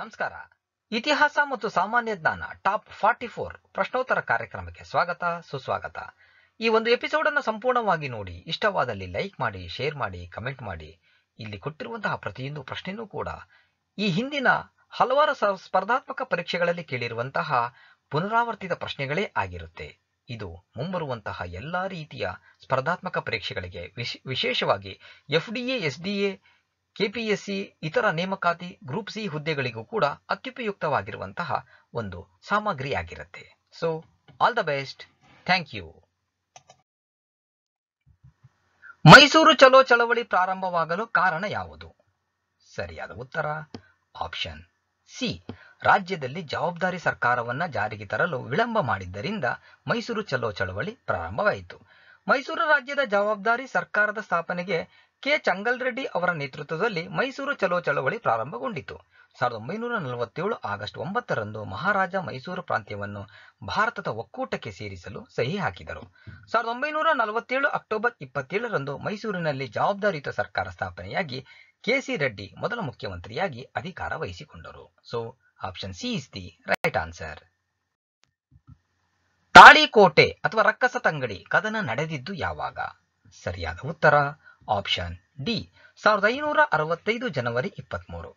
ನಮಸ್ಕಾರ ಇತಿಹಾಸ ಮತ್ತು ಸಾಮಾನ್ಯ ಜ್ಞಾನ ಟಾಪ್ ಫಾರ್ಟಿ ಫೋರ್ ಪ್ರಶ್ನೋತ್ತರ ಕಾರ್ಯಕ್ರಮಕ್ಕೆ ಸ್ವಾಗತ ಸುಸ್ವಾಗತ ಈ ಒಂದು ಎಪಿಸೋಡ್ ಅನ್ನು ಸಂಪೂರ್ಣವಾಗಿ ನೋಡಿ ಇಷ್ಟವಾದಲ್ಲಿ ಲೈಕ್ ಮಾಡಿ ಶೇರ್ ಮಾಡಿ ಕಮೆಂಟ್ ಮಾಡಿ ಇಲ್ಲಿ ಕೊಟ್ಟಿರುವಂತಹ ಪ್ರತಿಯೊಂದು ಪ್ರಶ್ನೆಯೂ ಕೂಡ ಈ ಹಿಂದಿನ ಹಲವಾರು ಸ್ಪರ್ಧಾತ್ಮಕ ಪರೀಕ್ಷೆಗಳಲ್ಲಿ ಕೇಳಿರುವಂತಹ ಪುನರಾವರ್ತಿತ ಪ್ರಶ್ನೆಗಳೇ ಆಗಿರುತ್ತೆ ಇದು ಮುಂಬರುವಂತಹ ಎಲ್ಲಾ ರೀತಿಯ ಸ್ಪರ್ಧಾತ್ಮಕ ಪರೀಕ್ಷೆಗಳಿಗೆ ವಿಶೇಷವಾಗಿ ಎಫ್ ಡಿ ಎಸ್ಡಿಎ ಕೆಪಿಎಸ್ಸಿ ಇತರ ನೇಮಕಾತಿ ಗ್ರೂಪ್ ಸಿ ಹುದ್ದೆಗಳಿಗೂ ಕೂಡ ಅತ್ಯುಪಯುಕ್ತವಾಗಿರುವಂತಹ ಒಂದು ಸಾಮಗ್ರಿಯಾಗಿರುತ್ತೆ so all the best thank you Mysuru ಚಲೋ ಚಳವಳಿ ಪ್ರಾರಂಭವಾಗಲು ಕಾರಣ ಯಾವುದು ಸರಿಯಾದ ಉತ್ತರ ಆಪ್ಷನ್ ಸಿ ರಾಜ್ಯದಲ್ಲಿ ಜವಾಬ್ದಾರಿ ಸರ್ಕಾರವನ್ನ ಜಾರಿಗೆ ತರಲು ವಿಳಂಬ ಮಾಡಿದ್ದರಿಂದ ಮೈಸೂರು ಚಲೋ ಚಳವಳಿ ಪ್ರಾರಂಭವಾಯಿತು ಮೈಸೂರು ರಾಜ್ಯದ ಜವಾಬ್ದಾರಿ ಸರ್ಕಾರದ ಸ್ಥಾಪನೆಗೆ ಕೆ ಚಂಗಲ್ರೆಡ್ಡಿ ಅವರ ನೇತೃತ್ವದಲ್ಲಿ ಮೈಸೂರು ಚಲೋ ಚಳವಳಿ ಪ್ರಾರಂಭಗೊಂಡಿತು ಸಾವಿರದ ಒಂಬೈನೂರ ನಲವತ್ತೇಳು ಆಗಸ್ಟ್ ಒಂಬತ್ತರಂದು ಮಹಾರಾಜ ಮೈಸೂರು ಪ್ರಾಂತ್ಯವನ್ನು ಭಾರತದ ಒಕ್ಕೂಟಕ್ಕೆ ಸೇರಿಸಲು ಸಹಿ ಹಾಕಿದರು ಸಾವಿರದ ಒಂಬೈನೂರ ನಲವತ್ತೇಳು ಅಕ್ಟೋಬರ್ ಇಪ್ಪತ್ತೇಳರಂದು ಮೈಸೂರಿನಲ್ಲಿ ಜವಾಬ್ದಾರಿಯುತ ಸರ್ಕಾರ ಸ್ಥಾಪನೆಯಾಗಿ ಕೆಸಿ ರೆಡ್ಡಿ ಮೊದಲ ಮುಖ್ಯಮಂತ್ರಿಯಾಗಿ ಅಧಿಕಾರ ವಹಿಸಿಕೊಂಡರು so option C is the right answer Talikota ಅಥವಾ ರಕ್ಕಸ ತಂಗಡಿ ಕದನ ನಡೆದಿದ್ದು ಯಾವಾಗ ಸರಿಯಾದ ಉತ್ತರ ಆಪ್ಷನ್ ಡಿ ಸಾವಿರದ ಐನೂರ ಅರವತ್ತೈದು ಜನವರಿ ಮೂರು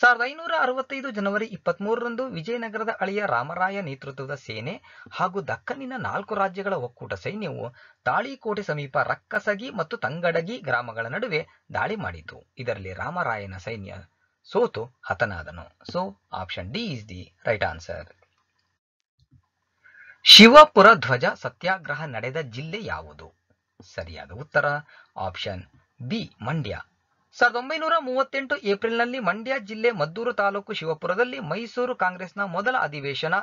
ಸಾವಿರದ ಐನೂರ ಅರವತ್ತೈದು ಜನವರಿ ಮೂರರಂದು ವಿಜಯನಗರದ ಅಳಿಯ ರಾಮರಾಯ ನೇತೃತ್ವದ ಸೇನೆ ಹಾಗೂ ದಕ್ಕನಿನ ನಾಲ್ಕು ರಾಜ್ಯಗಳ ಒಕ್ಕೂಟ ಸೈನ್ಯವು ತಾಳಿಕೋಟೆ ಸಮೀಪ ರಕ್ಕಸಗಿ ಮತ್ತು ತಂಗಡಗಿ ಗ್ರಾಮಗಳ ನಡುವೆ ದಾಳಿ ಮಾಡಿತು ಇದರಲ್ಲಿ ರಾಮರಾಯನ ಸೈನ್ಯ ಸೋತು ಹತನಾದನು so option D is the right answer Shivapura ಧ್ವಜ ಸತ್ಯಾಗ್ರಹ ನಡೆದ ಜಿಲ್ಲೆ ಯಾವುದು ಸರಿಯಾದ ಉತ್ತರ ಆಪ್ಷನ್ ಬಿ ಮಂಡ್ಯ ಸಾವಿರದ ಒಂಬೈನೂರ ಮೂವತ್ತೆಂಟು ಏಪ್ರಿಲ್ನಲ್ಲಿ ಮಂಡ್ಯ ಜಿಲ್ಲೆ ಮದ್ದೂರು ತಾಲೂಕು ಶಿವಪುರದಲ್ಲಿ ಮೈಸೂರು ಕಾಂಗ್ರೆಸ್ನ ಮೊದಲ ಅಧಿವೇಶನ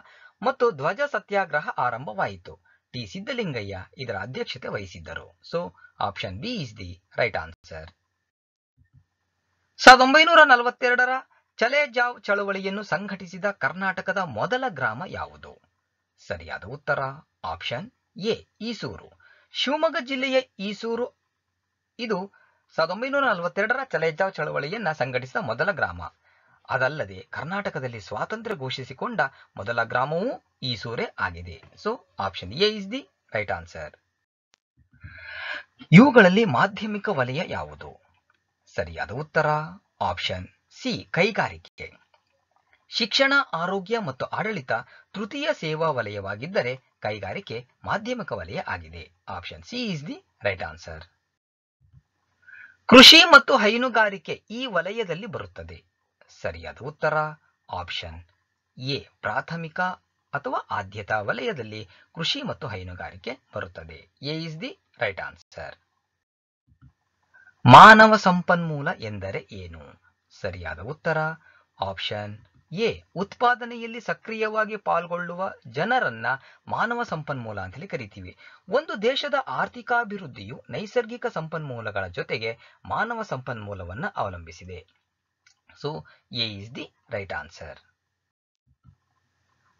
ಮತ್ತು ಧ್ವಜ ಸತ್ಯಾಗ್ರಹ ಆರಂಭವಾಯಿತು ಟಿ ಸಿದ್ದಲಿಂಗಯ್ಯ ಇದರ ಅಧ್ಯಕ್ಷತೆ ವಹಿಸಿದ್ದರು so option B is the right answer ಸಾವಿರದ ಒಂಬೈನೂರ ನಲವತ್ತೆರಡರ ಚಲೇಜಾವ್ ಚಳವಳಿಯನ್ನು ಸಂಘಟಿಸಿದ ಕರ್ನಾಟಕದ ಮೊದಲ ಗ್ರಾಮ ಯಾವುದು ಸರಿಯಾದ ಉತ್ತರ ಆಪ್ಷನ್ ಎ ಈಸೂರು ಶಿವಮೊಗ್ಗ ಜಿಲ್ಲೆಯ ಈಸೂರು ಇದು ಸಾವಿರದ ಒಂಬೈನೂರ ನಲವತ್ತೆರಡರ ಚಲೈಜಾವ್ ಚಳವಳಿಯನ್ನ ಸಂಘಟಿಸಿದ ಮೊದಲ ಗ್ರಾಮ ಅದಲ್ಲದೆ ಕರ್ನಾಟಕದಲ್ಲಿ ಸ್ವಾತಂತ್ರ್ಯ ಘೋಷಿಸಿಕೊಂಡ ಮೊದಲ ಗ್ರಾಮವೂ ಈಸೂರೇ ಆಗಿದೆ so option A is the right answer ಇವುಗಳಲ್ಲಿ ಮಾಧ್ಯಮಿಕ ವಲಯ ಯಾವುದು ಸರಿಯಾದ ಉತ್ತರ ಆಪ್ಷನ್ ಸಿ ಕೈಗಾರಿಕೆ ಶಿಕ್ಷಣ ಆರೋಗ್ಯ ಮತ್ತು ಆಡಳಿತ ತೃತೀಯ ಸೇವಾ ವಲಯವಾಗಿದ್ದರೆ ಕೈಗಾರಿಕೆ ಮಾಧ್ಯಮಿಕ ವಲಯ ಆಗಿದೆ option C is the right answer ಕೃಷಿ ಮತ್ತು ಹೈನುಗಾರಿಕೆ ಈ ವಲಯದಲ್ಲಿ ಬರುತ್ತದೆ ಸರಿಯಾದ ಉತ್ತರ ಆಪ್ಷನ್ ಎ ಪ್ರಾಥಮಿಕ ಅಥವಾ ಆದ್ಯತಾ ವಲಯದಲ್ಲಿ ಕೃಷಿ ಮತ್ತು ಹೈನುಗಾರಿಕೆ ಬರುತ್ತದೆ A is the right answer ಮಾನವ ಸಂಪನ್ಮೂಲ ಎಂದರೆ ಏನು ಸರಿಯಾದ ಉತ್ತರ ಆಪ್ಷನ್ ಎ ಉತ್ಪಾದನೆಯಲ್ಲಿ ಸಕ್ರಿಯವಾಗಿ ಪಾಲ್ಗೊಳ್ಳುವ ಜನರನ್ನ ಮಾನವ ಸಂಪನ್ಮೂಲ ಅಂತಲೇ ಕರಿತೀವಿ ಒಂದು ದೇಶದ ಆರ್ಥಿಕಾಭಿವೃದ್ಧಿಯು ನೈಸರ್ಗಿಕ ಸಂಪನ್ಮೂಲಗಳ ಜೊತೆಗೆ ಮಾನವ ಸಂಪನ್ಮೂಲವನ್ನು ಅವಲಂಬಿಸಿದೆ so A is the right answer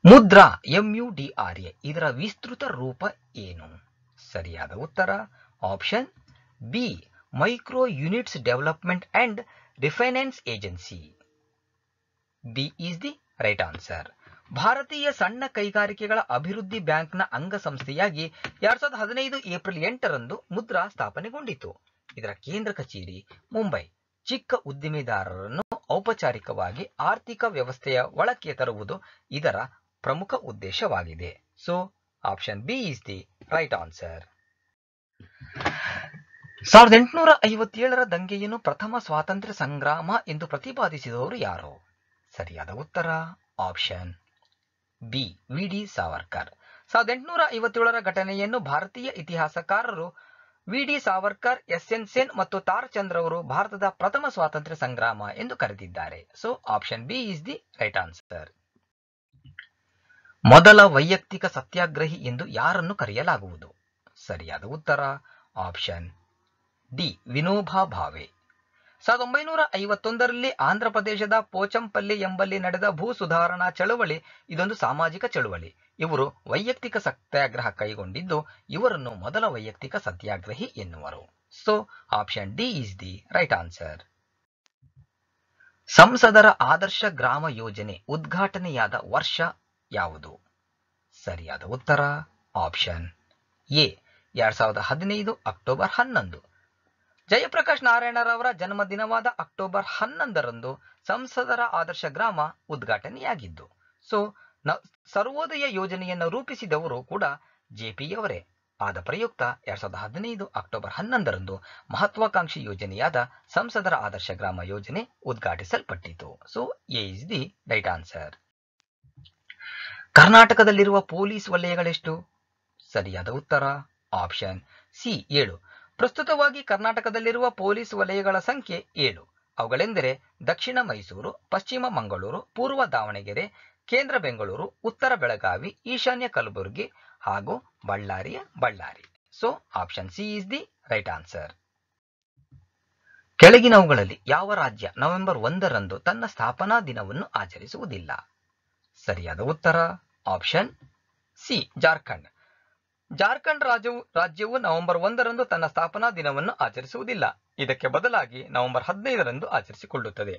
Mudra U D R A ಇದರ ವಿಸ್ತೃತ ರೂಪ ಏನು ಸರಿಯಾದ ಉತ್ತರ option B micro units development and refinance agency B is the right answer ಭಾರತೀಯ ಸಣ್ಣ ಕೈಗಾರಿಕೆಗಳ ಅಭಿವೃದ್ಧಿ ಬ್ಯಾಂಕ್ನ ಅಂಗಸಂಸ್ಥೆಯಾಗಿ ಎರಡ್ ಸಾವಿರದ ಹದಿನೈದು ಏಪ್ರಿಲ್ ಎಂಟರಂದು ಮುದ್ರಾ ಸ್ಥಾಪನೆಗೊಂಡಿತು ಇದರ ಕೇಂದ್ರ ಕಚೇರಿ ಮುಂಬೈ ಚಿಕ್ಕ ಉದ್ದಿಮೆದಾರರನ್ನು ಔಪಚಾರಿಕವಾಗಿ ಆರ್ಥಿಕ ವ್ಯವಸ್ಥೆಯ ಒಳಕ್ಕೆ ತರುವುದು ಇದರ ಪ್ರಮುಖ ಉದ್ದೇಶವಾಗಿದೆ so option B is the right answer ಸಾವಿರದ ಎಂಟುನೂರ ಐವತ್ತೇಳರ ದಂಗೆಯನ್ನು ಪ್ರಥಮ ಸ್ವಾತಂತ್ರ್ಯ ಸಂಗ್ರಾಮ ಎಂದು ಪ್ರತಿಪಾದಿಸಿದವರು ಯಾರು ಸರಿಯಾದ ಉತ್ತರ option B V D Savarkar ಸಾವಿರದ ಎಂಟುನೂರ ಐವತ್ತೇಳರ ಘಟನೆಯನ್ನು ಭಾರತೀಯ ಇತಿಹಾಸಕಾರರು V D Savarkar S N Sen ಮತ್ತು ತಾರ್ ಚಂದ್ರ ಅವರು ಭಾರತದ ಪ್ರಥಮ ಸ್ವಾತಂತ್ರ್ಯ ಸಂಗ್ರಾಮ ಎಂದು ಕರೆದಿದ್ದಾರೆ so option B is the right answer ಮೊದಲ ವೈಯಕ್ತಿಕ ಸತ್ಯಾಗ್ರಹಿ ಎಂದು ಯಾರನ್ನು ಕರೆಯಲಾಗುವುದು ಸರಿಯಾದ ಉತ್ತರ ಆಪ್ಷನ್ ಡಿ ವಿನೋಬಾ ಭಾವೆ ಸಾವಿರದ ಒಂಬೈನೂರ ಐವತ್ತೊಂದರಲ್ಲಿ ಆಂಧ್ರಪ್ರದೇಶದ ಪೋಚಂಪಲ್ಲಿ ಎಂಬಲ್ಲಿ ನಡೆದ ಭೂ ಸುಧಾರಣಾ ಚಳವಳಿ ಇದೊಂದು ಸಾಮಾಜಿಕ ಚಳವಳಿ ಇವರು ವೈಯಕ್ತಿಕ ಸತ್ಯಾಗ್ರಹ ಕೈಗೊಂಡಿದ್ದು ಇವರನ್ನು ಮೊದಲ ವೈಯಕ್ತಿಕ ಸತ್ಯಾಗ್ರಹಿ ಎನ್ನುವರು so option D is the right answer ಸಂಸದರ ಆದರ್ಶ ಗ್ರಾಮ ಯೋಜನೆ ಉದ್ಘಾಟನೆಯಾದ ವರ್ಷ ಯಾವುದು ಸರಿಯಾದ ಉತ್ತರ ಆಪ್ಷನ್ ಎ ಎರಡ್ ಸಾವಿರದ ಹದಿನೈದು ಅಕ್ಟೋಬರ್ ಹನ್ನೊಂದು ಜಯಪ್ರಕಾಶ್ ನಾರಾಯಣರವರ ಜನ್ಮದಿನವಾದ ಅಕ್ಟೋಬರ್ ಹನ್ನೊಂದರಂದು ಸಂಸದರ ಆದರ್ಶ ಗ್ರಾಮ ಉದ್ಘಾಟನೆಯಾಗಿದ್ದು ಸೊ ನ ಸರ್ವೋದಯ ಯೋಜನೆಯನ್ನು ರೂಪಿಸಿದವರು ಕೂಡ ಜೆ ಅವರೇ ಆದ ಪ್ರಯುಕ್ತ ಎರಡ್ ಸಾವಿರದ ಹದಿನೈದು ಅಕ್ಟೋಬರ್ ಹನ್ನೊಂದರಂದು ಮಹತ್ವಾಕಾಂಕ್ಷಿ ಯೋಜನೆಯಾದ ಸಂಸದರ ಆದರ್ಶ ಗ್ರಾಮ ಯೋಜನೆ ಉದ್ಘಾಟಿಸಲ್ಪಟ್ಟಿತು so A is the right answer ಕರ್ನಾಟಕದಲ್ಲಿರುವ ಪೊಲೀಸ್ ವಲಯಗಳೆಷ್ಟು ಸರಿಯಾದ ಉತ್ತರ ಆಪ್ಷನ್ ಸಿ ಏಳು ಪ್ರಸ್ತುತವಾಗಿ ಕರ್ನಾಟಕದಲ್ಲಿರುವ ಪೊಲೀಸ್ ವಲಯಗಳ ಸಂಖ್ಯೆ ಏಳು ಅವುಗಳೆಂದರೆ ದಕ್ಷಿಣ ಮೈಸೂರು ಪಶ್ಚಿಮ ಮಂಗಳೂರು ಪೂರ್ವ ದಾವಣಗೆರೆ ಕೇಂದ್ರ ಬೆಂಗಳೂರು ಉತ್ತರ ಬೆಳಗಾವಿ ಈಶಾನ್ಯ ಕಲಬುರಗಿ ಹಾಗೂ ಬಳ್ಳಾರಿಯ Ballari so option C is the right answer ಕೆಳಗಿನವುಗಳಲ್ಲಿ ಯಾವ ರಾಜ್ಯ ನವೆಂಬರ್ ಒಂದರಂದು ತನ್ನ ಸ್ಥಾಪನಾ ದಿನವನ್ನು ಆಚರಿಸುವುದಿಲ್ಲ ಸರಿಯಾದ ಉತ್ತರ ಆಪ್ಷನ್ ಸಿ ಜಾರ್ಖಂಡ್ ಜಾರ್ಖಂಡ್ ರಾಜ್ಯವು ರಾಜ್ಯವು ನವೆಂಬರ್ ಒಂದರಂದು ತನ್ನ ಸ್ಥಾಪನಾ ದಿನವನ್ನು ಆಚರಿಸುವುದಿಲ್ಲ ಇದಕ್ಕೆ ಬದಲಾಗಿ ನವೆಂಬರ್ ಹದಿನೈದರಂದು ಆಚರಿಸಿಕೊಳ್ಳುತ್ತದೆ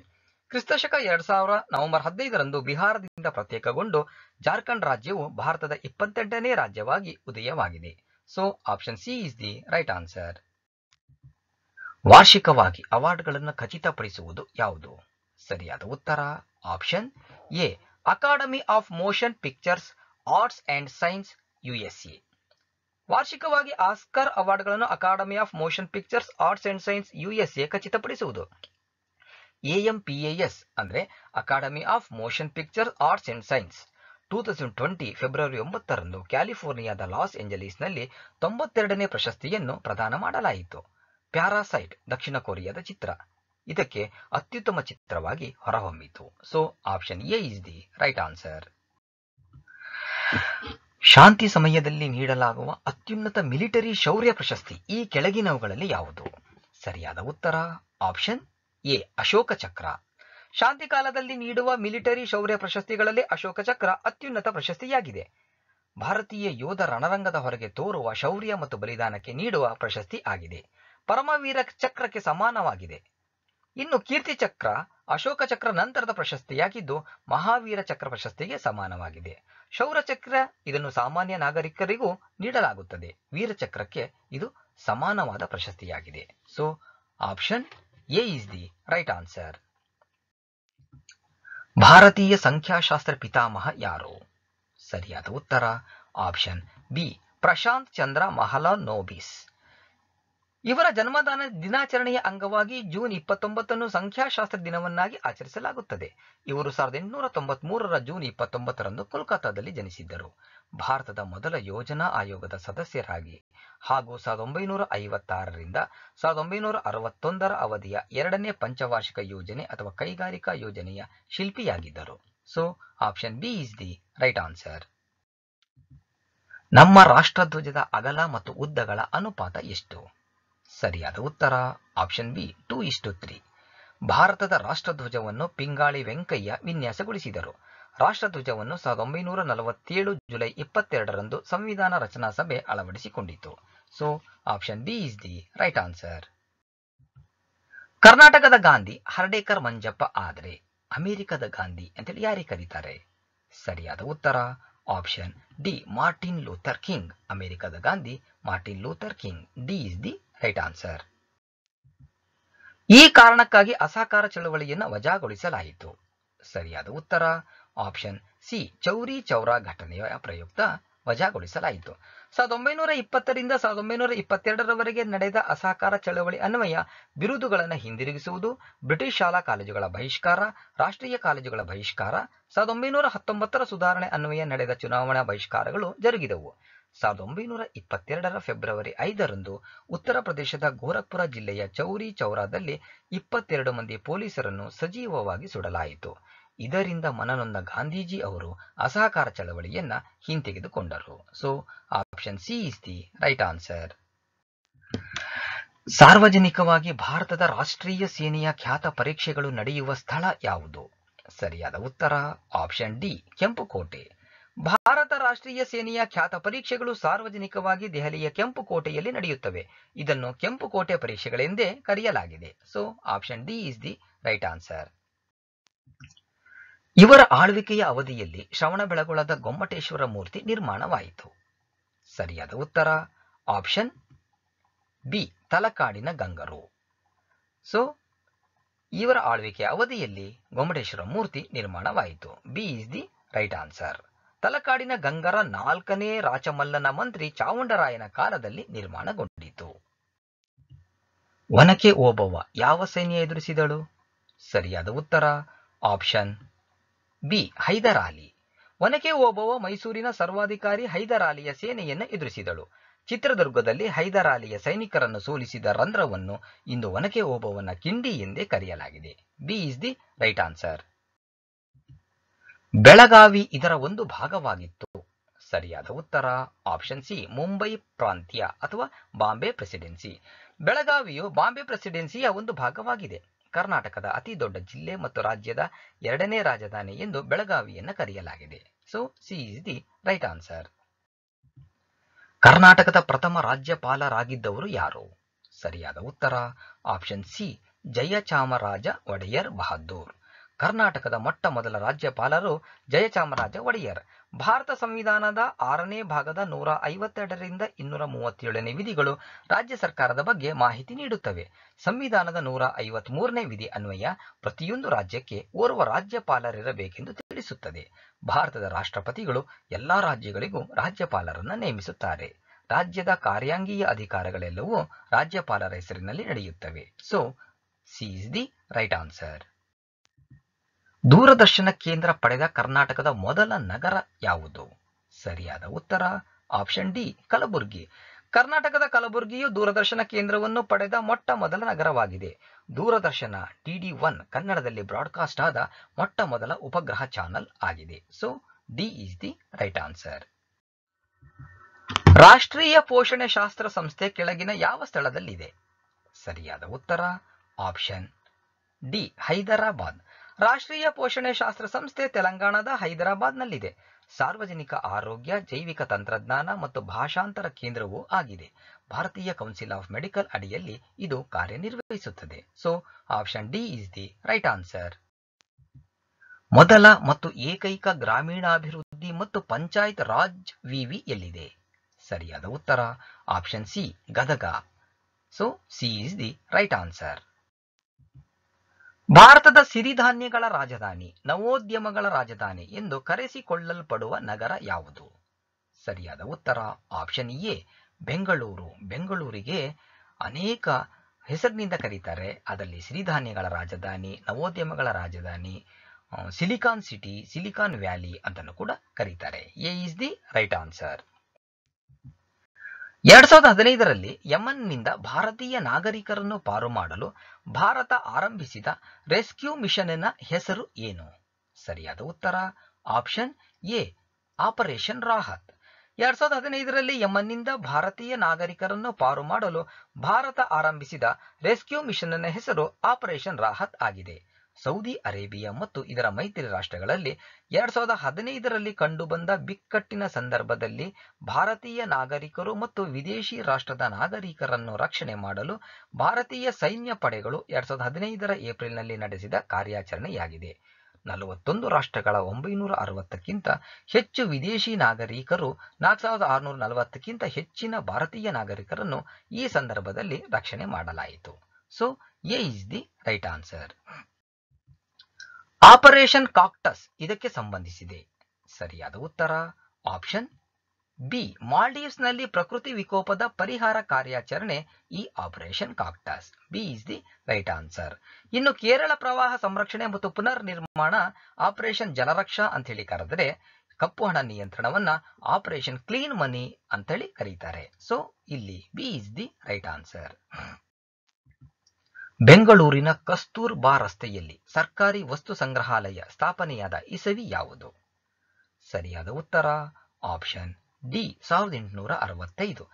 ಕ್ರಿಸ್ತಶಕ ಎರಡ್ ಸಾವಿರ ನವೆಂಬರ್ ಹದಿನೈದರಂದು ಬಿಹಾರದಿಂದ ಪ್ರತ್ಯೇಕಗೊಂಡು ಜಾರ್ಖಂಡ್ ರಾಜ್ಯವು ಭಾರತದ ಇಪ್ಪತ್ತೆಂಟನೇ ರಾಜ್ಯವಾಗಿ ಉದಯವಾಗಿದೆ so option C is the right answer ವಾರ್ಷಿಕವಾಗಿ ಅವಾರ್ಡ್ಗಳನ್ನು ಖಚಿತಪಡಿಸುವುದು ಯಾವುದು ಸರಿಯಾದ ಉತ್ತರ option A academy of motion pictures arts and science USA ವಾರ್ಷಿಕವಾಗಿ ಆಸ್ಕರ್ ಅವಾರ್ಡ್ಗಳನ್ನು academy of motion pictures arts and science USA ಖಚಿತಪಡಿಸುವುದು ಎಎಂಪಿಎಎಸ್ ಅಂದರೆ academy of motion pictures arts and science two thousand twenty February ಒಂಬತ್ತರಂದು ಕ್ಯಾಲಿಫೋರ್ನಿಯಾದ loss ಏಂಜಲೀಸ್ನಲ್ಲಿ ತೊಂಬತ್ತೆರಡನೇ ಪ್ರಶಸ್ತಿಯನ್ನು ಪ್ರದಾನ ಮಾಡಲಾಯಿತು parasite ದಕ್ಷಿಣ ಕೊರಿಯಾದ ಚಿತ್ರ ಇದಕ್ಕೆ ಅತ್ಯುತ್ತಮ ಚಿತ್ರವಾಗಿ ಹೊರಹೊಮ್ಮಿತು so option A is the right answer ಶಾಂತಿ ಸಮಯದಲ್ಲಿ ನೀಡಲಾಗುವ ಅತ್ಯುನ್ನತ ಮಿಲಿಟರಿ ಶೌರ್ಯ ಪ್ರಶಸ್ತಿ ಈ ಕೆಳಗಿನವುಗಳಲ್ಲಿ ಯಾವುದು ಸರಿಯಾದ ಉತ್ತರ ಆಪ್ಷನ್ ಎ ಅಶೋಕ ಚಕ್ರ ಶಾಂತಿ ಕಾಲದಲ್ಲಿ ನೀಡುವ ಮಿಲಿಟರಿ ಶೌರ್ಯ ಪ್ರಶಸ್ತಿಗಳಲ್ಲಿ ಅಶೋಕ ಚಕ್ರ ಅತ್ಯುನ್ನತ ಪ್ರಶಸ್ತಿಯಾಗಿದೆ ಭಾರತೀಯ ಯೋಧ ರಣರಂಗದ ಹೊರಗೆ ತೋರುವ ಶೌರ್ಯ ಮತ್ತು ಬಲಿದಾನಕ್ಕೆ ನೀಡುವ ಪ್ರಶಸ್ತಿ ಆಗಿದೆ ಪರಮವೀರ ಚಕ್ರಕ್ಕೆ ಸಮಾನವಾಗಿದೆ ಇನ್ನು ಕೀರ್ತಿ ಚಕ್ರ ಅಶೋಕ ಚಕ್ರ ನಂತರದ ಪ್ರಶಸ್ತಿಯಾಗಿದ್ದು ಮಹಾವೀರ ಚಕ್ರ ಪ್ರಶಸ್ತಿಗೆ ಸಮಾನವಾಗಿದೆ ಶೌರಚಕ್ರ ಚಕ್ರ ಇದನ್ನು ಸಾಮಾನ್ಯ ನಾಗರಿಕರಿಗೂ ನೀಡಲಾಗುತ್ತದೆ ವೀರಚಕ್ರಕ್ಕೆ ಇದು ಸಮಾನವಾದ ಪ್ರಶಸ್ತಿಯಾಗಿದೆ so option A is the right answer ಭಾರತೀಯ ಸಂಖ್ಯಾಶಾಸ್ತ್ರ ಪಿತಾಮಹ ಯಾರು ಸರಿಯಾದ ಉತ್ತರ ಆಪ್ಷನ್ ಬಿ ಪ್ರಶಾಂತ್ ಚಂದ್ರ ನೋಬಿಸ್ ಇವರ ಜನ್ಮದಾನ ದಿನಾಚರಣೆಯ ಅಂಗವಾಗಿ ಜೂನ್ ಇಪ್ಪತ್ತೊಂಬತ್ತನ್ನು ಸಂಖ್ಯಾಶಾಸ್ತ್ರ ದಿನವನ್ನಾಗಿ ಆಚರಿಸಲಾಗುತ್ತದೆ ಇವರು ಸಾವಿರದ ಎಂಟುನೂರ ಮೂರರ ಜೂನ್ ಇಪ್ಪತ್ತೊಂಬತ್ತರಂದು ಕೋಲ್ಕತ್ತಾದಲ್ಲಿ ಜನಿಸಿದ್ದರು ಭಾರತದ ಮೊದಲ ಯೋಜನಾ ಆಯೋಗದ ಸದಸ್ಯರಾಗಿ ಹಾಗೂ ಸಾವಿರದ ಒಂಬೈನೂರ ಐವತ್ತಾರರಿಂದ ಸಾವಿರದ ಒಂಬೈನೂರ ಅರವತ್ತೊಂದರ ಅವಧಿಯ ಎರಡನೇ ಪಂಚವಾರ್ಷಿಕ ಯೋಜನೆ ಅಥವಾ ಕೈಗಾರಿಕಾ ಯೋಜನೆಯ ಶಿಲ್ಪಿಯಾಗಿದ್ದರು so option B is the right answer ನಮ್ಮ ರಾಷ್ಟ್ರಧ್ವಜದ ಅಗಲ ಮತ್ತು ಉದ್ದಗಳ ಅನುಪಾತ ಎಷ್ಟು ಸರಿಯಾದ ಉತ್ತರ ಆಪ್ಷನ್ ಬಿ ಟು ಇಷ್ಟು ತ್ರೀ ಭಾರತದ ರಾಷ್ಟ್ರಧ್ವಜವನ್ನು ಪಿಂಗಾಳಿ ವೆಂಕಯ್ಯ ವಿನ್ಯಾಸಗೊಳಿಸಿದರು ರಾಷ್ಟ್ರಧ್ವಜವನ್ನು ಸಾವಿರದ ಒಂಬೈನೂರ ನಲವತ್ತೇಳು ಜುಲೈ ಇಪ್ಪತ್ತೆರಡರಂದು ಸಂವಿಧಾನ ರಚನಾ ಸಭೆ ಅಳವಡಿಸಿಕೊಂಡಿತು so option B is the right answer ಕರ್ನಾಟಕದ ಗಾಂಧಿ ಹರ್ಡೇಕರ್ ಮಂಜಪ್ಪ ಆದರೆ ಅಮೆರಿಕದ ಗಾಂಧಿ ಅಂತೇಳಿ ಯಾರಿಗೆ ಕರೀತಾರೆ ಸರಿಯಾದ ಉತ್ತರ option D Martin Luther King ಅಮೆರಿಕದ Gandhi Martin Luther King D is the right answer ಈ ಕಾರಣಕ್ಕಾಗಿ ಅಸಹಕಾರ ಚಳವಳಿಯನ್ನು ವಜಾಗೊಳಿಸಲಾಯಿತು ಸರಿಯಾದ ಉತ್ತರ ಆಪ್ಷನ್ ಸಿ ಚೌರಿ ಚೌರಾ ಘಟನೆಯ ಪ್ರಯುಕ್ತ ವಜಾಗೊಳಿಸಲಾಯಿತು ಸಾವಿರದ ಒಂಬೈನೂರ ಇಪ್ಪತ್ತರಿಂದ ಸಾವಿರದ ಒಂಬೈನೂರ ಇಪ್ಪತ್ತೆರಡರವರೆಗೆ ನಡೆದ ಅಸಹಕಾರ ಚಳವಳಿ ಅನ್ವಯ ಬಿರುದುಗಳನ್ನು ಹಿಂದಿರುಗಿಸುವುದು ಬ್ರಿಟಿಷ್ ಶಾಲಾ ಕಾಲೇಜುಗಳ ಬಹಿಷ್ಕಾರ ರಾಷ್ಟ್ರೀಯ ಕಾಲೇಜುಗಳ ಬಹಿಷ್ಕಾರ ಸಾವಿರದ ಒಂಬೈನೂರ ಹತ್ತೊಂಬತ್ತರ ಸುಧಾರಣೆ ಅನ್ವಯ ನಡೆದ ಚುನಾವಣಾ ಬಹಿಷ್ಕಾರಗಳು ಜರುಗಿದವು ಸಾವಿರದ ಒಂಬೈನೂರ ಇಪ್ಪತ್ತೆರಡರ ಫೆಬ್ರವರಿ ಐದರಂದು ಉತ್ತರ ಪ್ರದೇಶದ ಗೋರಖ್ಪುರ ಜಿಲ್ಲೆಯ ಚೌರಿ ಚೌರಾದಲ್ಲಿ ಇಪ್ಪತ್ತೆರಡು ಮಂದಿ ಪೊಲೀಸರನ್ನು ಸಜೀವವಾಗಿ ಸುಡಲಾಯಿತು ಇದರಿಂದ ಮನನೊಂದ ಗಾಂಧೀಜಿ ಅವರು ಅಸಹಕಾರ ಚಳವಳಿಯನ್ನ ಹಿಂತೆಗೆದುಕೊಂಡರು so option C is the right answer ಸಾರ್ವಜನಿಕವಾಗಿ ಭಾರತದ ರಾಷ್ಟ್ರೀಯ ಸೇನೆಯ ಖ್ಯಾತ ಪರೀಕ್ಷೆಗಳು ನಡೆಯುವ ಸ್ಥಳ ಯಾವುದು ಸರಿಯಾದ ಉತ್ತರ ಆಪ್ಷನ್ ಡಿ ಕೆಂಪುಕೋಟೆ ಭಾರತ ರಾಷ್ಟ್ರೀಯ ಸೇನೆಯ ಖ್ಯಾತ ಪರೀಕ್ಷೆಗಳು ಸಾರ್ವಜನಿಕವಾಗಿ ದೆಹಲಿಯ ಕೆಂಪು ಕೋಟೆಯಲ್ಲಿ ನಡೆಯುತ್ತವೆ ಇದನ್ನು ಕೆಂಪು ಕೋಟೆ ಪರೀಕ್ಷೆಗಳೆಂದೇ ಕರೆಯಲಾಗಿದೆ so option D is the right answer ಇವರ ಆಳ್ವಿಕೆಯ ಅವಧಿಯಲ್ಲಿ ಶ್ರವಣ ಬೆಳಗೊಳದ ಗೊಮ್ಮಟೇಶ್ವರ ಮೂರ್ತಿ ನಿರ್ಮಾಣವಾಯಿತು ಸರಿಯಾದ ಉತ್ತರ ಆಪ್ಷನ್ ಬಿ ತಲಕಾಡಿನ ಗಂಗರು ಸೊ ಇವರ ಆಳ್ವಿಕೆಯ ಅವಧಿಯಲ್ಲಿ ಗೊಮ್ಮಟೇಶ್ವರ ಮೂರ್ತಿ ನಿರ್ಮಾಣವಾಯಿತು B is the right answer ತಲಕಾಡಿನ ಗಂಗರ ನಾಲ್ಕನೇ ರಾಚಮಲ್ಲನ ಮಂತ್ರಿ ಚಾವುಂಡರಾಯನ ಕಾಲದಲ್ಲಿ ನಿರ್ಮಾಣಗೊಂಡಿತು ಒನಕೆ ಓಬವ್ವ ಯಾವ ಸೈನ್ಯ ಎದುರಿಸಿದಳು ಸರಿಯಾದ ಉತ್ತರ ಆಪ್ಷನ್ ಬಿ ಹೈದರಾಲಿ ಒನಕೆ ಓಬವ್ವ ಮೈಸೂರಿನ ಸರ್ವಾಧಿಕಾರಿ ಹೈದರಾಲಿಯ ಸೇನೆಯನ್ನು ಎದುರಿಸಿದಳು ಚಿತ್ರದುರ್ಗದಲ್ಲಿ ಹೈದರಾಲಿಯ ಸೈನಿಕರನ್ನು ಸೋಲಿಸಿದ ರಂಧ್ರವನ್ನು ಇಂದು ಒನಕೆ ಓಬವ್ವನ ಕಿಂಡಿ ಎಂದೇ ಕರೆಯಲಾಗಿದೆ B is the right answer Belagavi ಇದರ ಒಂದು ಭಾಗವಾಗಿತ್ತು ಸರಿಯಾದ ಉತ್ತರ ಆಪ್ಷನ್ ಸಿ ಮುಂಬೈ ಪ್ರಾಂತ್ಯ ಅಥವಾ ಬಾಂಬೆ ಪ್ರೆಸಿಡೆನ್ಸಿ ಬೆಳಗಾವಿಯು ಬಾಂಬೆ ಪ್ರೆಸಿಡೆನ್ಸಿಯ ಒಂದು ಭಾಗವಾಗಿದೆ ಕರ್ನಾಟಕದ ಅತಿ ದೊಡ್ಡ ಜಿಲ್ಲೆ ಮತ್ತು ರಾಜ್ಯದ ಎರಡನೇ ರಾಜಧಾನಿ ಎಂದು ಬೆಳಗಾವಿಯನ್ನು ಕರೆಯಲಾಗಿದೆ so C is the right answer ಕರ್ನಾಟಕದ ಪ್ರಥಮ ರಾಜ್ಯಪಾಲರಾಗಿದ್ದವರು ಯಾರು ಸರಿಯಾದ ಉತ್ತರ ಆಪ್ಷನ್ ಸಿ ಜಯಚಾಮರಾಜ ಒಡೆಯರ್ ಬಹದ್ದೂರ್ ಕರ್ನಾಟಕದ ಮೊಟ್ಟಮೊದಲ ರಾಜ್ಯಪಾಲರು ಜಯಚಾಮರಾಜ ಒಡೆಯರ್ ಭಾರತ ಸಂವಿಧಾನದ ಆರನೇ ಭಾಗದ ನೂರ ಐವತ್ತೆರಡರಿಂದ ಇನ್ನೂರ ಮೂವತ್ತೇಳನೇ ವಿಧಿಗಳು ರಾಜ್ಯ ಸರ್ಕಾರದ ಬಗ್ಗೆ ಮಾಹಿತಿ ನೀಡುತ್ತವೆ ಸಂವಿಧಾನದ ನೂರ ಐವತ್ತ್ ಮೂರನೇ ವಿಧಿ ಅನ್ವಯ ಪ್ರತಿಯೊಂದು ರಾಜ್ಯಕ್ಕೆ ಓರ್ವ ರಾಜ್ಯಪಾಲರಿರಬೇಕೆಂದು ತಿಳಿಸುತ್ತದೆ ಭಾರತದ ರಾಷ್ಟ್ರಪತಿಗಳು ಎಲ್ಲಾ ರಾಜ್ಯಗಳಿಗೂ ರಾಜ್ಯಪಾಲರನ್ನು ನೇಮಿಸುತ್ತಾರೆ ರಾಜ್ಯದ ಕಾರ್ಯಾಂಗೀಯ ಅಧಿಕಾರಗಳೆಲ್ಲವೂ ರಾಜ್ಯಪಾಲರ ಹೆಸರಿನಲ್ಲಿ ನಡೆಯುತ್ತವೆ so C is the right answer Doordarshan ಕೇಂದ್ರ ಪಡೆದ ಕರ್ನಾಟಕದ ಮೊದಲ ನಗರ ಯಾವುದು ಸರಿಯಾದ ಉತ್ತರ ಆಪ್ಷನ್ ಡಿ ಕಲಬುರಗಿ ಕರ್ನಾಟಕದ ಕಲಬುರಗಿಯು ದೂರದರ್ಶನ ಕೇಂದ್ರವನ್ನು ಪಡೆದ ಮೊಟ್ಟ ಮೊದಲ ನಗರವಾಗಿದೆ ದೂರದರ್ಶನ ಡಿಡಿ ಒನ್ ಕನ್ನಡದಲ್ಲಿ ಬ್ರಾಡ್ಕಾಸ್ಟ್ ಆದ ಮೊಟ್ಟ ಮೊದಲ ಉಪಗ್ರಹ ಚಾನಲ್ ಆಗಿದೆ so D is the right answer ರಾಷ್ಟ್ರೀಯ ಪೋಷಣೆ ಶಾಸ್ತ್ರ ಸಂಸ್ಥೆ ಕೆಳಗಿನ ಯಾವ ಸ್ಥಳದಲ್ಲಿದೆ ಸರಿಯಾದ ಉತ್ತರ ಆಪ್ಷನ್ ಡಿ ಹೈದರಾಬಾದ್ ರಾಷ್ಟ್ರೀಯ ಪೋಷಣೆ ಶಾಸ್ತ್ರ ಸಂಸ್ಥೆ ತೆಲಂಗಾಣದ ಹೈದರಾಬಾದ್ನಲ್ಲಿದೆ ಸಾರ್ವಜನಿಕ ಆರೋಗ್ಯ ಜೈವಿಕ ತಂತ್ರಜ್ಞಾನ ಮತ್ತು ಭಾಷಾಂತರ ಕೇಂದ್ರವೂ ಆಗಿದೆ ಭಾರತೀಯ ಕೌನ್ಸಿಲ್ ಆಫ್ ಮೆಡಿಕಲ್ ಅಡಿಯಲ್ಲಿ ಇದು ಕಾರ್ಯನಿರ್ವಹಿಸುತ್ತದೆ so option D is the right answer ಮೊದಲ ಮತ್ತು ಏಕೈಕ ಗ್ರಾಮೀಣಾಭಿವೃದ್ಧಿ ಮತ್ತು ಪಂಚಾಯತ್ ರಾಜ್ ವಿವಿ ಎಲ್ಲಿದೆ ಸರಿಯಾದ ಉತ್ತರ option C Gadag so C is the right answer ಭಾರತದ ಸಿರಿಧಾನ್ಯಗಳ ರಾಜಧಾನಿ ನವೋದ್ಯಮಗಳ ರಾಜಧಾನಿ ಎಂದು ಕರೆಸಿಕೊಳ್ಳಲ್ಪಡುವ ನಗರ ಯಾವುದು ಸರಿಯಾದ ಉತ್ತರ ಆಪ್ಷನ್ ಎ ಬೆಂಗಳೂರು ಬೆಂಗಳೂರಿಗೆ ಅನೇಕ ಹೆಸರಿನಿಂದ ಕರೀತಾರೆ ಅದರಲ್ಲಿ ಸಿರಿಧಾನ್ಯಗಳ ರಾಜಧಾನಿ ನವೋದ್ಯಮಗಳ ರಾಜಧಾನಿ ಸಿಲಿಕಾನ್ ಸಿಟಿ ಸಿಲಿಕಾನ್ ವ್ಯಾಲಿ ಅಂತಲೂ ಕೂಡ ಕರೀತಾರೆ A is the right answer ಎರಡ್ ಸಾವಿರದ ಹದಿನೈದರಲ್ಲಿ ಯಮನ್ನಿಂದ ಭಾರತೀಯ ನಾಗರಿಕರನ್ನು ಪಾರು ಮಾಡಲು ಭಾರತ ಆರಂಭಿಸಿದ ರೆಸ್ಕ್ಯೂ ಮಿಷನ್ನ ಹೆಸರು ಏನು ಸರಿಯಾದ ಉತ್ತರ ಆಪ್ಷನ್ ಎ ಆಪರೇಷನ್ ರಾಹತ್ ಎರಡ್ ಸಾವಿರದ ಹದಿನೈದರಲ್ಲಿ ಯಮನ್ನಿಂದ ಭಾರತೀಯ ನಾಗರಿಕರನ್ನು ಪಾರು ಮಾಡಲು ಭಾರತ ಆರಂಭಿಸಿದ ರೆಸ್ಕ್ಯೂ ಮಿಷನ್ನ ಹೆಸರು ಆಪರೇಷನ್ ರಾಹತ್ ಆಗಿದೆ ಸೌದಿ ಅರೇಬಿಯಾ ಮತ್ತು ಇದರ ಮೈತ್ರಿ ರಾಷ್ಟ್ರಗಳಲ್ಲಿ ಎರಡ್ ಸಾವಿರದ ಹದಿನೈದರಲ್ಲಿ ಕಂಡುಬಂದ ಬಿಕ್ಕಟ್ಟಿನ ಸಂದರ್ಭದಲ್ಲಿ ಭಾರತೀಯ ನಾಗರಿಕರು ಮತ್ತು ವಿದೇಶಿ ರಾಷ್ಟ್ರದ ನಾಗರಿಕರನ್ನು ರಕ್ಷಣೆ ಮಾಡಲು ಭಾರತೀಯ ಸೈನ್ಯ ಪಡೆಗಳು ಎರಡ್ ಸಾವಿರದ ಹದಿನೈದರ ಏಪ್ರಿಲ್ನಲ್ಲಿ ನಡೆಸಿದ ಕಾರ್ಯಾಚರಣೆಯಾಗಿದೆ ನಲವತ್ತೊಂದು ರಾಷ್ಟ್ರಗಳ ಒಂಬೈನೂರ ಅರವತ್ತಕ್ಕಿಂತ ಹೆಚ್ಚು ವಿದೇಶಿ ನಾಗರಿಕರು ನಾಲ್ಕು ಸಾವಿರದ ಆರುನೂರ ನಲವತ್ತಕ್ಕಿಂತ ಹೆಚ್ಚಿನ ಭಾರತೀಯ ನಾಗರಿಕರನ್ನು ಈ ಸಂದರ್ಭದಲ್ಲಿ ರಕ್ಷಣೆ ಮಾಡಲಾಯಿತು so A is the right answer operation cactus ಇದಕ್ಕೆ ಸಂಬಂಧಿಸಿದೆ ಸರಿಯಾದ ಉತ್ತರ ಆಪ್ಷನ್ ಬಿ ಮಾಲ್ಡೀವ್ಸ್ ನಲ್ಲಿ ಪ್ರಕೃತಿ ವಿಕೋಪದ ಪರಿಹಾರ ಕಾರ್ಯಾಚರಣೆ ಈ operation cactus B is the right answer ಇನ್ನು ಕೇರಳ ಪ್ರವಾಹ ಸಂರಕ್ಷಣೆ ಮತ್ತು ಪುನರ್ ನಿರ್ಮಾಣ ಆಪರೇಷನ್ ಜಲರಕ್ಷಾ ಅಂತ ಹೇಳಿ ಕರೆದರೆ ಕಪ್ಪು ಹಣ ನಿಯಂತ್ರಣವನ್ನ ಆಪರೇಷನ್ ಕ್ಲೀನ್ ಮನಿ ಅಂತೇಳಿ ಕರೀತಾರೆ ಸೊ ಇಲ್ಲಿ B is the right answer ಬೆಂಗಳೂರಿನ ಕಸ್ತೂರ್ ಬಾ ರಸ್ತೆಯಲ್ಲಿ ಸರ್ಕಾರಿ ವಸ್ತು ಸಂಗ್ರಹಾಲಯ ಸ್ಥಾಪನೆಯಾದ ಇಸವಿ ಯಾವುದು ಸರಿಯಾದ ಉತ್ತರ ಆಪ್ಷನ್ ಡಿ ಸಾವಿರದ ಎಂಟುನೂರ ಅರವತ್ತೈದು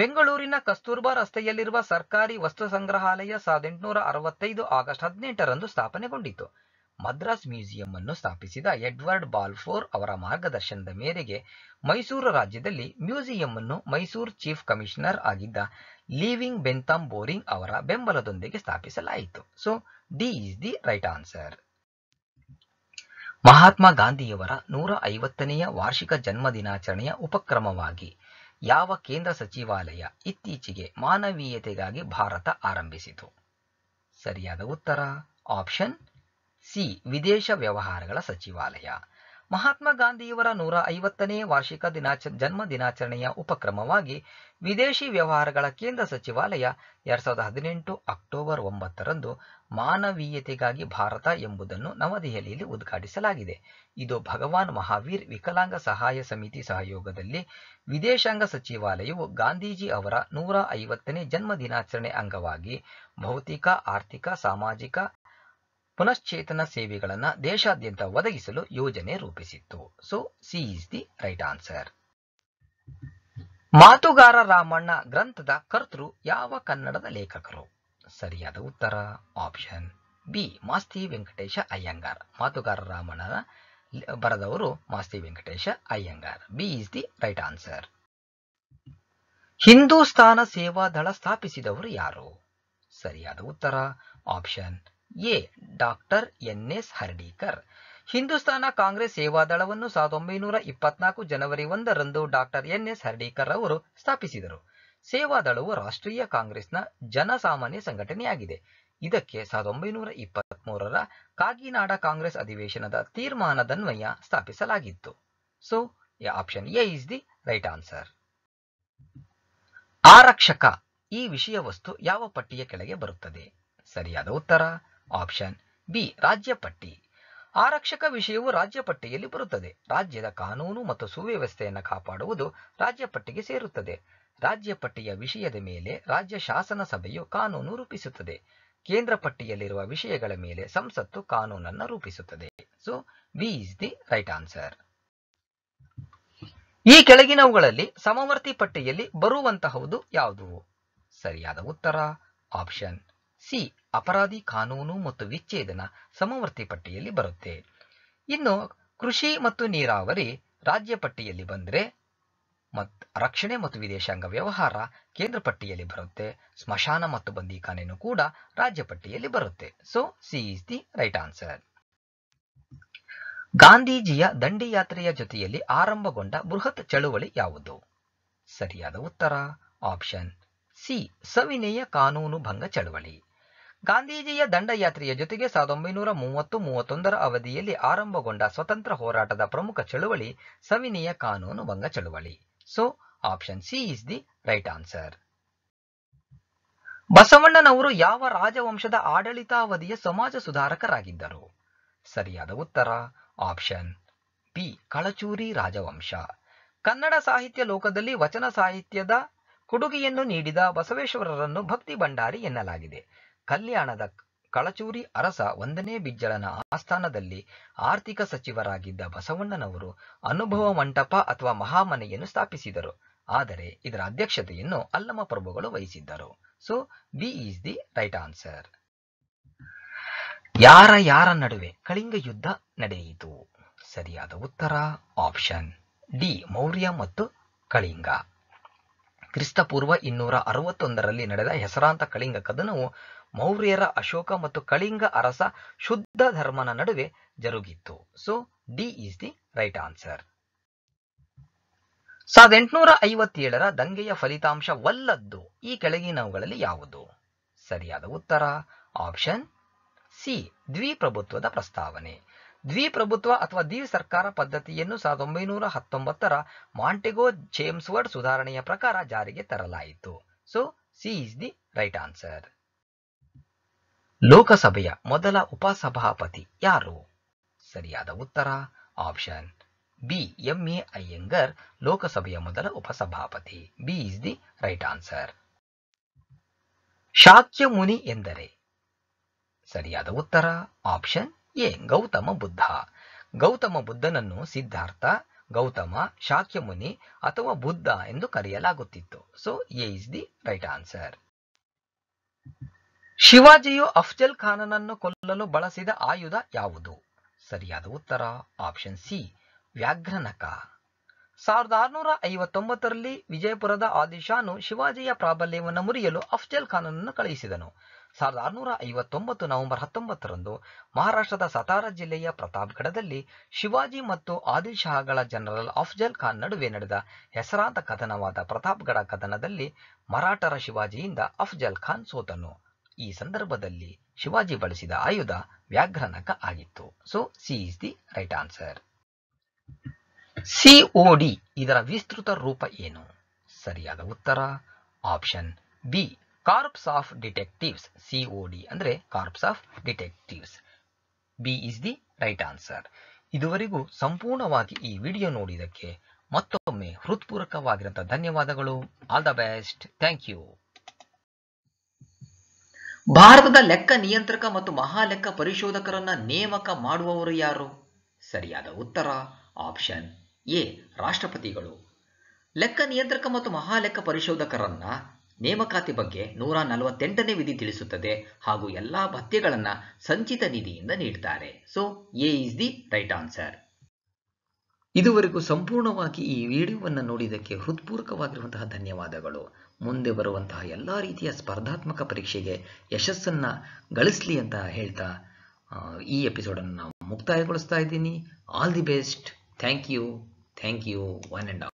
ಬೆಂಗಳೂರಿನ ಕಸ್ತೂರ್ಬಾ ರಸ್ತೆಯಲ್ಲಿರುವ ಸರ್ಕಾರಿ ವಸ್ತು ಸಂಗ್ರಹಾಲಯ ಸಾವಿರದ ಎಂಟುನೂರ ಅರವತ್ತೈದು ಆಗಸ್ಟ್ ಹದಿನೆಂಟರಂದು ಸ್ಥಾಪನೆಗೊಂಡಿತು ಮದ್ರಾಸ್ ಮ್ಯೂಸಿಯಂ ಅನ್ನು ಸ್ಥಾಪಿಸಿದ ಎಡ್ವರ್ಡ್ ಬಾಲ್ಫೋರ್ ಅವರ ಮಾರ್ಗದರ್ಶನದ ಮೇರೆಗೆ ಮೈಸೂರು ರಾಜ್ಯದಲ್ಲಿ ಮ್ಯೂಸಿಯಂ ಅನ್ನು ಮೈಸೂರು ಚೀಫ್ ಕಮಿಷನರ್ ಆಗಿದ್ದ ಲೀವಿಂಗ್ ಬೆಂತಾಮ್ ಬೋರಿಂಗ್ ಅವರ ಬೆಂಬಲದೊಂದಿಗೆ ಸ್ಥಾಪಿಸಲಾಯಿತು so D is the right answer Mahatma ಗಾಂಧಿಯವರ ನೂರ ಐವತ್ತನೆಯ ವಾರ್ಷಿಕ ಜನ್ಮ ದಿನಾಚರಣೆಯ ಉಪಕ್ರಮವಾಗಿ ಯಾವ ಕೇಂದ್ರ ಸಚಿವಾಲಯ ಇತ್ತೀಚೆಗೆ ಮಾನವೀಯತೆಗಾಗಿ ಭಾರತ ಆರಂಭಿಸಿತು ಸರಿಯಾದ ಉತ್ತರ ಆಪ್ಷನ್ ಸಿ ವಿದೇಶ ವ್ಯವಹಾರಗಳ ಸಚಿವಾಲಯ ಮಹಾತ್ಮ ಗಾಂಧಿಯವರ ನೂರ ಐವತ್ತನೇ ವಾರ್ಷಿಕ ದಿನಾಚ ಜನ್ಮ ದಿನಾಚರಣೆಯ ಉಪಕ್ರಮವಾಗಿ ವಿದೇಶಿ ವ್ಯವಹಾರಗಳ ಕೇಂದ್ರ ಸಚಿವಾಲಯ ಎರಡ್ ಸಾವಿರದ ಹದಿನೆಂಟು ಅಕ್ಟೋಬರ್ ಒಂಬತ್ತರಂದು ಮಾನವೀಯತೆಗಾಗಿ ಭಾರತ ಎಂಬುದನ್ನು ನವದೆಹಲಿಯಲ್ಲಿ ಉದ್ಘಾಟಿಸಲಾಗಿದೆ ಇದು ಭಗವಾನ್ ಮಹಾವೀರ್ ವಿಕಲಾಂಗ ಸಹಾಯ ಸಮಿತಿ ಸಹಯೋಗದಲ್ಲಿ ವಿದೇಶಾಂಗ ಸಚಿವಾಲಯವು ಗಾಂಧೀಜಿ ಅವರ ನೂರ ಐವತ್ತನೇ ಜನ್ಮ ದಿನಾಚರಣೆ ಅಂಗವಾಗಿ ಭೌತಿಕ ಆರ್ಥಿಕ ಸಾಮಾಜಿಕ ಪುನಶ್ಚೇತನ ಸೇವೆಗಳನ್ನು ದೇಶಾದ್ಯಂತ ಒದಗಿಸಲು ಯೋಜನೆ ರೂಪಿಸಿತ್ತು so C is the right answer ಮಾತುಗಾರ ರಾಮಣ್ಣ ಗ್ರಂಥದ ಕರ್ತೃ ಯಾವ ಕನ್ನಡದ ಲೇಖಕರು ಸರಿಯಾದ ಉತ್ತರ ಆಪ್ಷನ್ ಬಿ ಮಾಸ್ತಿ ವೆಂಕಟೇಶ ಅಯ್ಯಂಗಾರ್ ಮಾತುಗಾರ ರಾಮಣ್ಣನ ಬರೆದವರು Masti Venkatesha Iyengar B is the right answer Hindustan Sevadal ಸ್ಥಾಪಿಸಿದವರು ಯಾರು ಸರಿಯಾದ ಉತ್ತರ option A doctor N S Hardikar Hindustan congress ಸೇವಾದಳವನ್ನು ಸಾವಿರದ ಒಂಬೈನೂರ ಇಪ್ಪತ್ನಾಲ್ಕು ಜನವರಿ ಒಂದರಂದು ಡಾಕ್ಟರ್ ಎನ್ ಎಸ್ ಹರ್ಡೀಕರ್ ಅವರು ಸ್ಥಾಪಿಸಿದರು ಸೇವಾದಳವು ರಾಷ್ಟ್ರೀಯ ಕಾಂಗ್ರೆಸ್ನ ಜನಸಾಮಾನ್ಯ ಸಂಘಟನೆಯಾಗಿದೆ ಇದಕ್ಕೆ ಸಾವಿರದ ಒಂಬೈನೂರ ಮೂರರ ಕಾಗಿನಾಡ ಕಾಂಗ್ರೆಸ್ ಅಧಿವೇಶನದ ತೀರ್ಮಾನದನ್ವಯ ಸ್ಥಾಪಿಸಲಾಗಿತ್ತು so option A is the right answer ಆರಕ್ಷಕ ಈ ವಿಷಯ ವಸ್ತು ಯಾವ ಪಟ್ಟಿಯ ಕೆಳಗೆ ಬರುತ್ತದೆ ಸರಿಯಾದ ಉತ್ತರ ಆಪ್ಷನ್ ಬಿ ರಾಜ್ಯ ಪಟ್ಟಿ ಆರಕ್ಷಕ ವಿಷಯವು ರಾಜ್ಯ ಪಟ್ಟಿಯಲ್ಲಿ ಬರುತ್ತದೆ ರಾಜ್ಯದ ಕಾನೂನು ಮತ್ತು ಸುವ್ಯವಸ್ಥೆಯನ್ನು ಕಾಪಾಡುವುದು ರಾಜ್ಯ ಪಟ್ಟಿಗೆ ಸೇರುತ್ತದೆ ರಾಜ್ಯ ಪಟ್ಟಿಯ ವಿಷಯದ ಮೇಲೆ ರಾಜ್ಯ ಶಾಸನ ಸಭೆಯು ಕಾನೂನು ರೂಪಿಸುತ್ತದೆ ಕೇಂದ್ರ ಪಟ್ಟಿಯಲ್ಲಿರುವ ವಿಷಯಗಳ ಮೇಲೆ ಸಂಸತ್ತು ಕಾನೂನನ್ನು ರೂಪಿಸುತ್ತದೆ so B is the right answer ಈ ಕೆಳಗಿನವುಗಳಲ್ಲಿ ಸಮವರ್ತಿ ಪಟ್ಟಿಯಲ್ಲಿ ಬರುವಂತಹವುದು ಯಾವುದು ಸರಿಯಾದ ಉತ್ತರ ಆಪ್ಷನ್ ಸಿ ಅಪರಾಧಿ ಕಾನೂನು ಮತ್ತು ವಿಚ್ಛೇದನ ಸಮವರ್ತಿ ಪಟ್ಟಿಯಲ್ಲಿ ಬರುತ್ತೆ ಇನ್ನು ಕೃಷಿ ಮತ್ತು ನೀರಾವರಿ ರಾಜ್ಯ ಪಟ್ಟಿಯಲ್ಲಿ ಬಂದರೆ ಮತ್ ರಕ್ಷಣೆ ಮತ್ತು ವಿದೇಶಾಂಗ ವ್ಯವಹಾರ ಕೇಂದ್ರ ಪಟ್ಟಿಯಲ್ಲಿ ಬರುತ್ತೆ ಸ್ಮಶಾನ ಮತ್ತು ಬಂದಿಖಾನೆನೂ ಕೂಡ ರಾಜ್ಯ ಪಟ್ಟಿಯಲ್ಲಿ ಬರುತ್ತೆ so C is the right answer ಗಾಂಧೀಜಿಯ ದಂಡಿಯಾತ್ರೆಯ ಜೊತೆಯಲ್ಲಿ ಆರಂಭಗೊಂಡ ಬೃಹತ್ ಚಳುವಳಿ ಯಾವುದು ಸರಿಯಾದ ಉತ್ತರ ಆಪ್ಷನ್ ಸಿ ಸವಿನಯ ಕಾನೂನು ಭಂಗ ಚಳುವಳಿ ಗಾಂಧೀಜಿಯ ದಂಡಯಾತ್ರೆಯ ಜೊತೆಗೆ ಸಾವಿರದ ಒಂಬೈನೂರ ಮೂವತ್ತು ಮೂವತ್ತೊಂದರ ಅವಧಿಯಲ್ಲಿ ಆರಂಭಗೊಂಡ ಸ್ವತಂತ್ರ ಹೋರಾಟದ ಪ್ರಮುಖ ಚಳುವಳಿ ಕಾನೂನು ಭಂಗ ಚಳುವಳಿ so option C is the right answer ಬಸವಣ್ಣನವರು ಯಾವ ರಾಜವಂಶದ ಆಡಳಿತಾವಧಿಯ ಸಮಾಜ ಸುಧಾರಕರಾಗಿದ್ದರು ಸರಿಯಾದ ಉತ್ತರ ಆಪ್ಷನ್ ಬಿ ಕಳಚೂರಿ ರಾಜವಂಶ ಕನ್ನಡ ಸಾಹಿತ್ಯ ಲೋಕದಲ್ಲಿ ವಚನ ಸಾಹಿತ್ಯದ ಕೊಡುಗೆಯನ್ನು ನೀಡಿದ ಬಸವೇಶ್ವರರನ್ನು ಭಕ್ತಿ ಭಂಡಾರಿ ಎನ್ನಲಾಗಿದೆ ಕಲ್ಯಾಣದ ಕಳಚೂರಿ ಅರಸ ಒಂದನೇ ಬಿಜ್ಜಳನ ಆಸ್ಥಾನದಲ್ಲಿ ಆರ್ಥಿಕ ಸಚಿವರಾಗಿದ್ದ ಬಸವಣ್ಣನವರು ಅನುಭವ ಮಂಟಪ ಅಥವಾ ಮಹಾಮನೆಯನ್ನು ಸ್ಥಾಪಿಸಿದರು ಆದರೆ ಇದರ ಅಧ್ಯಕ್ಷತೆಯನ್ನು ಅಲ್ಲಮ ಪ್ರಭುಗಳು ವಹಿಸಿದ್ದರು so B is the right answer ಯಾರ ಯಾರ ನಡುವೆ ಕಳಿಂಗ ಯುದ್ಧ ನಡೆಯಿತು ಸರಿಯಾದ ಉತ್ತರ ಆಪ್ಷನ್ ಡಿ ಮೌರ್ಯ ಮತ್ತು ಕಳಿಂಗ ಕ್ರಿಸ್ತಪೂರ್ವ ಇನ್ನೂರ ಅರವತ್ತೊಂದರಲ್ಲಿ ನಡೆದ ಹೆಸರಾಂತ ಕಳಿಂಗ ಕದನವು ಮೌರ್ಯರ ಅಶೋಕ ಮತ್ತು ಕಳಿಂಗ ಅರಸ ಶುದ್ಧ ಧರ್ಮನ ನಡುವೆ ಜರುಗಿತ್ತು so D is the right answer ಸಾವಿರದ ಎಂಟುನೂರ ಐವತ್ತೇಳರ ದಂಗೆಯ ಫಲಿತಾಂಶವಲ್ಲದ್ದು ಈ ಕೆಳಗಿನವುಗಳಲ್ಲಿ ಯಾವುದು ಸರಿಯಾದ ಉತ್ತರ ಆಪ್ಷನ್ ಸಿ ದ್ವಿಪ್ರಭುತ್ವದ ಪ್ರಸ್ತಾವನೆ ದ್ವಿಪ್ರಭುತ್ವ ಅಥವಾ ದ್ವಿ ಸರ್ಕಾರ ಪದ್ಧತಿಯನ್ನು ಸಾವಿರದ ಒಂಬೈನೂರ ಹತ್ತೊಂಬತ್ತರ ಮಾಂಟೆಗೋ ಜೇಮ್ಸ್ವರ್ಡ್ ಸುಧಾರಣೆಯ ಪ್ರಕಾರ ಜಾರಿಗೆ ತರಲಾಯಿತು so C is the right answer ಲೋಕಸಭೆಯ ಮೊದಲ ಉಪಸಭಾಪತಿ ಯಾರು ಸರಿಯಾದ ಉತ್ತರ option B M A Ayyangar ಲೋಕಸಭೆಯ ಮೊದಲ ಉಪಸಭಾಪತಿ B is the right answer Shakya Muni ಎಂದರೆ ಸರಿಯಾದ ಉತ್ತರ ಆಪ್ಷನ್ ಎ ಗೌತಮ ಬುದ್ಧ ಗೌತಮ ಬುದ್ಧನನ್ನು ಸಿದ್ಧಾರ್ಥ ಗೌತಮ ಶಾಕ್ಯ ಮುನಿ ಅಥವಾ ಬುದ್ಧ ಎಂದು ಕರೆಯಲಾಗುತ್ತಿತ್ತು so A is the right answer ಶಿವಾಜಿಯು ಅಫ್ಜಲ್ ಖಾನನನ್ನು ಕೊಲ್ಲಲು ಬಳಸಿದ ಆಯುಧ ಯಾವುದು ಸರಿಯಾದ ಉತ್ತರ ಆಪ್ಷನ್ ಸಿ ವ್ಯಾಘ್ರನಕ ಸಾವಿರದ ಆರುನೂರ ಐವತ್ತೊಂಬತ್ತರಲ್ಲಿ ವಿಜಯಪುರದ ಆದಿಶಾನು ಶಿವಾಜಿಯ ಪ್ರಾಬಲ್ಯವನ್ನು ಮುರಿಯಲು ಅಫ್ಜಲ್ ಖಾನನನ್ನು ಕಳುಹಿಸಿದನು ಸಾವಿರದ ಆರುನೂರ ಐವತ್ತೊಂಬತ್ತು ನವೆಂಬರ್ ಹತ್ತೊಂಬತ್ತರಂದು ಮಹಾರಾಷ್ಟ್ರದ ಸತಾರ ಜಿಲ್ಲೆಯ ಪ್ರತಾಪ್ಗಢದಲ್ಲಿ ಶಿವಾಜಿ ಮತ್ತು ಆದಿಲ್ ಜನರಲ್ ಅಫ್ಜಲ್ ಖಾನ್ ನಡುವೆ ನಡೆದ ಹೆಸರಾಂತ ಕದನವಾದ ಪ್ರತಾಪ್ಗಢ ಕದನದಲ್ಲಿ ಮರಾಠರ ಶಿವಾಜಿಯಿಂದ ಅಫ್ಜಲ್ ಖಾನ್ ಸೋತನು ಈ ಸಂದರ್ಭದಲ್ಲಿ ಶಿವಾಜಿ ಬಳಸಿದ ಆಯುಧ ವ್ಯಾಘ್ರನಕ ಆಗಿತ್ತು so C is the right answer COD ಇದರ ವಿಸ್ತೃತ ರೂಪ ಏನು ಸರಿಯಾದ ಉತ್ತರ option B corps of detectives COD ಅಂದ್ರೆ corps of detectives B is the right answer ಇದುವರೆಗೂ ಸಂಪೂರ್ಣವಾಗಿ ಈ ವಿಡಿಯೋ ನೋಡಿದಕ್ಕೆ ಮತ್ತೊಮ್ಮೆ ಹೃತ್ಪೂರ್ವಕವಾಗಿರುವಂತಹ ಧನ್ಯವಾದಗಳು all the best thank you ಭಾರತದ ಲೆಕ್ಕ ನಿಯಂತ್ರಕ ಮತ್ತು ಮಹಾಲೆಕ್ಕ ಪರಿಶೋಧಕರನ್ನ ನೇಮಕ ಮಾಡುವವರು ಯಾರು ಸರಿಯಾದ ಉತ್ತರ ಆಪ್ಷನ್ ಎ ರಾಷ್ಟ್ರಪತಿಗಳು ಲೆಕ್ಕ ನಿಯಂತ್ರಕ ಮತ್ತು ಮಹಾಲೆಕ್ಕ ಪರಿಶೋಧಕರನ್ನ ನೇಮಕಾತಿ ಬಗ್ಗೆ ನೂರ ನಲವತ್ತೆಂಟನೇ ವಿಧಿ ತಿಳಿಸುತ್ತದೆ ಹಾಗೂ ಎಲ್ಲಾ ಭತ್ಯೆಗಳನ್ನ ಸಂಚಿತ ನಿಧಿಯಿಂದ ನೀಡ್ತಾರೆ so A is the right answer ಇದುವರೆಗೂ ಸಂಪೂರ್ಣವಾಗಿ ಈ ವಿಡಿಯೋವನ್ನು ನೋಡಿದಕ್ಕೆ ಹೃತ್ಪೂರ್ವಕವಾಗಿರುವಂತಹ ಧನ್ಯವಾದಗಳು ಮುಂದೆ ಬರುವಂತಹ ಎಲ್ಲ ರೀತಿಯ ಸ್ಪರ್ಧಾತ್ಮಕ ಪರೀಕ್ಷೆಗೆ ಯಶಸ್ಸನ್ನು ಗಳಿಸಲಿ ಅಂತ ಹೇಳ್ತಾ ಈ ಎಪಿಸೋಡನ್ನು ನಾವು ಮುಕ್ತಾಯಗೊಳಿಸ್ತಾ ಇದ್ದೀನಿ all the best thank you thank you one and of